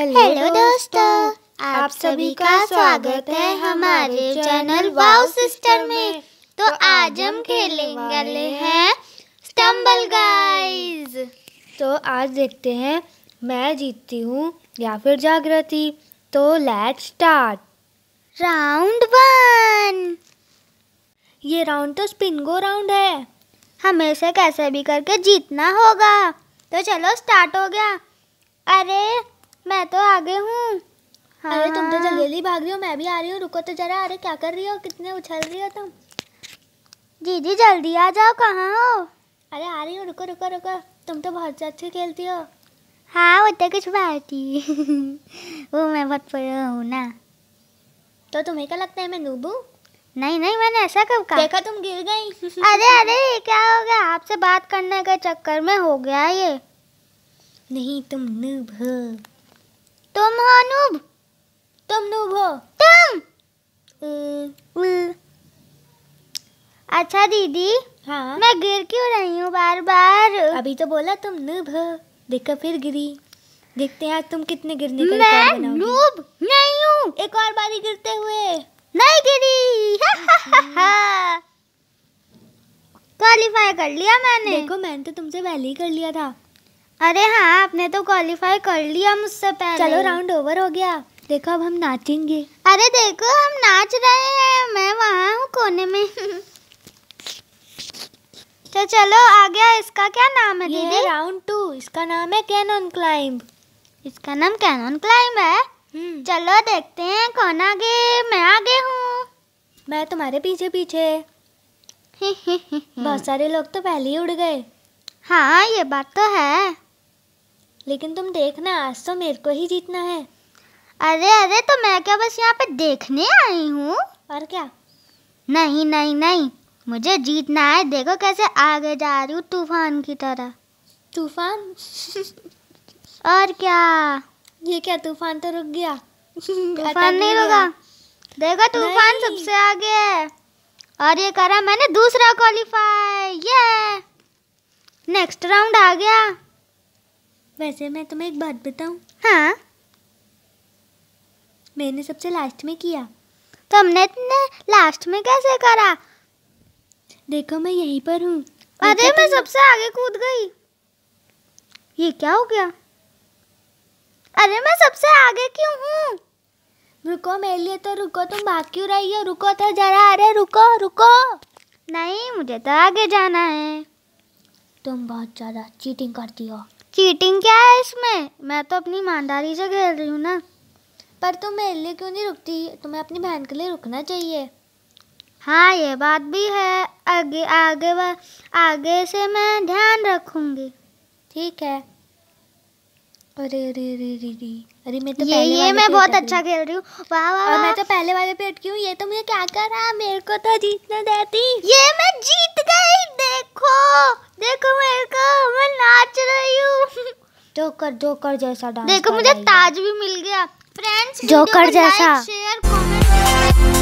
Hello दोस्तों आप सभी का स्वागत है हमारे चैनल वाव सिस्टर में तो आज हम खेलेंगे हैं स्टंबल गाइस तो आज देखते हैं मैं जीतती हूँ या फिर जागृति तो लेट्स स्टार्ट राउंड वन ये राउंड तो स्पिनगो राउंड है हमें से कैसे भी करके जीतना होगा तो चलो स्टार्ट हो गया अरे मैं तो आ गई हूँ हाँ। अरे तुम तो हाँ। जल्दी जल्दी भाग रही हो मैं भी आ रही हूँ रुको तो जरा अरे क्या कर रही हो कितने उछल रही हो तुम जी जी जल्दी आ जाओ कहाँ हो अरे आ रही हूँ रुको रुको रुको तुम तो बहुत अच्छे खेलती हो हाँ वो तो कुछ बाटी वो मैं बहुत प्रो हूँ ना तो तुम्हें क्या लगता है मैं नूबू नहीं नहीं मैंने ऐसा कब कहा देखा तुम गिर गई अरे अरे क्या हो गया आपसे बात करने के चक्कर में हो गया ये नहीं तुम नूब हो तुम हो नूब तुम नूब हो तुम अच्छा दीदी हाँ मैं गिर क्यों रही हूँ बार बार अभी तो बोला तुम नूब हो देखो फिर गिरी देखते हैं आज तुम कितने गिरने का मैं नूब नहीं हूँ एक और बारी गिरते हुए नहीं गिरी क्वालिफाई अच्छा। कर लिया मैंने देखो मैंने तो तुमसे पहले ही कर लिया था अरे हाँ आपने तो क्वालिफाई कर लिया मुझसे पहले चलो राउंड ओवर हो गया देखो अब हम नाचेंगे अरे देखो हम नाच रहे हैं मैं वहाँ हूँ कोने में तो चलो आ गया इसका क्या नाम है दीदी राउंड टू इसका नाम है कैनन क्लाइंब इसका नाम कैनन क्लाइंब है हम्म। चलो देखते हैं कौन आगे मैं आगे हूँ मैं तुम्हारे पीछे पीछे बहुत सारे लोग तो पहले ही उड़ गए हाँ ये बात तो है लेकिन तुम देखना आज तो मेरे को ही जीतना है अरे अरे तो मैं क्या बस यहाँ पे देखने आई हूँ और क्या नहीं नहीं नहीं मुझे जीतना है देखो कैसे आगे जा रही हूँ तूफान की तरह तूफान और क्या ये क्या तूफान तो रुक गया तूफान नहीं रुका देखो तूफान सबसे आगे है और ये करा मैंने दूसरा क्वालिफाई ये नेक्स्ट राउंड आ गया वैसे मैं तुम्हें एक बात बताऊं हाँ मैंने सबसे लास्ट में किया तुमने इतने लास्ट में कैसे करा देखो मैं यहीं पर हूँ अरे मैं सबसे आगे कूद गई ये क्या हो गया अरे मैं सबसे आगे क्यों हूँ रुको मेरे लिए तो रुको तुम भाग क्यों रही हो रुको तो जरा अरे रुको रुको नहीं मुझे तो आगे जाना है तुम बहुत ज़्यादा चीटिंग करती हो चीटिंग क्या है इसमें मैं तो अपनी ईमानदारी से खेल रही हूँ ना पर तुम मेरे लिए क्यों नहीं रुकती तुम्हें अपनी बहन के लिए रुकना चाहिए हाँ ये बात भी है आगे आगे आगे से मैं ध्यान रखूँगी ठीक है अरे अरे अरे अरे अरे अरे मैं तो ये पहले ये मैं बहुत अच्छा खेल रही हूँ वाह वाह मैं तो पहले वाले पे अटकी हूँ ये तो मुझे क्या कर रहा है मेरे को तो जीतने देती ये मैं जोकर जोकर जैसा डांस देखो मुझे ताज भी मिल गया फ्रेंड्स जोकर जैसा शेयर कमेंट